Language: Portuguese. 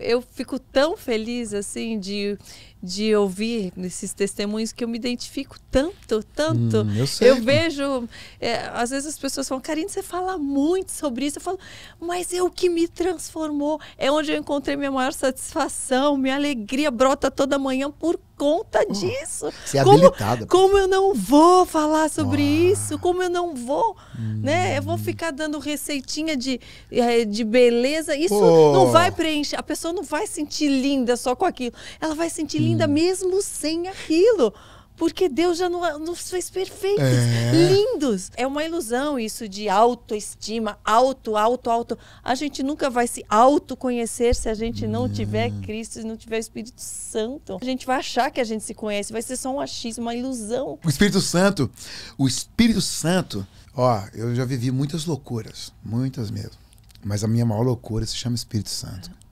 Eu fico tão feliz assim de, de ouvir esses testemunhos que eu me identifico tanto, tanto. Hum, eu, sei, eu vejo, é, às vezes as pessoas falam, Karine, você fala muito sobre isso. Eu falo, mas é o que me transformou. É onde eu encontrei minha maior satisfação, minha alegria brota toda manhã por conta hum. disso. Ser é como, habilitada. como eu não vou falar sobre ah. isso? Como eu não vou, hum. né? Eu vou hum. ficar dando receitinha de, eh, de beleza. Isso Pô. não vai preencher. A pessoa não vai sentir linda só com aquilo. Ela vai sentir hum. linda mesmo sem aquilo. Porque Deus já não, nos fez perfeitos. É lindos. É uma ilusão isso de autoestima, alto, alto, alto. A gente nunca vai se autoconhecer se a gente não hum. tiver Cristo, e não tiver o Espírito Santo. A gente vai achar que a gente se conhece, vai ser só um achismo, uma ilusão. O Espírito Santo, o Espírito Santo, ó, eu já vivi muitas loucuras, muitas mesmo. Mas a minha maior loucura se chama Espírito Santo.